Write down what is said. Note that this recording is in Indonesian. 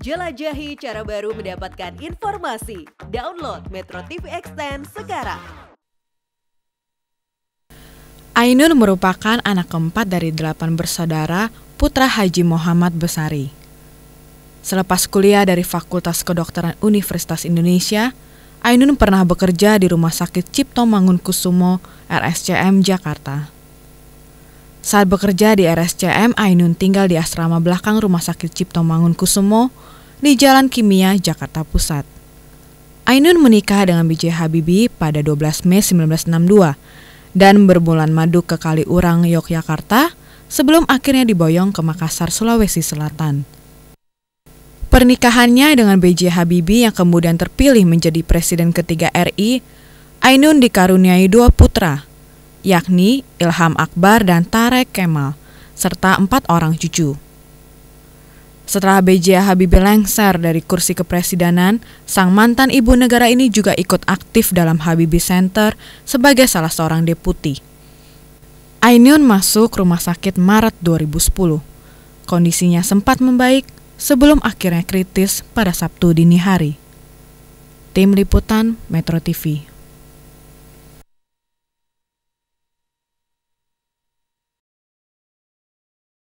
Jelajahi cara baru mendapatkan informasi. Download Metro TV Extend sekarang. Ainun merupakan anak keempat dari delapan bersaudara putra Haji Muhammad Besari. Selepas kuliah dari Fakultas Kedokteran Universitas Indonesia, Ainun pernah bekerja di Rumah Sakit Cipto Mangunkusumo, RSCM Jakarta. Saat bekerja di RSCM, Ainun tinggal di asrama belakang Rumah Sakit Cipto Mangunkusumo di Jalan Kimia, Jakarta Pusat. Ainun menikah dengan B.J. Habibie pada 12 Mei 1962 dan berbulan madu ke Kaliurang, Yogyakarta sebelum akhirnya diboyong ke Makassar, Sulawesi Selatan. Pernikahannya dengan B.J. Habibie yang kemudian terpilih menjadi presiden ketiga RI, Ainun dikaruniai dua putra, yakni Ilham Akbar dan Tarek Kemal, serta empat orang cucu. Setelah B.J. Habibie lengser dari kursi kepresidenan, sang mantan ibu negara ini juga ikut aktif dalam Habibie Center sebagai salah seorang deputi. Ainun masuk rumah sakit Maret 2010. Kondisinya sempat membaik sebelum akhirnya kritis pada Sabtu dini hari. Tim Liputan Metro TV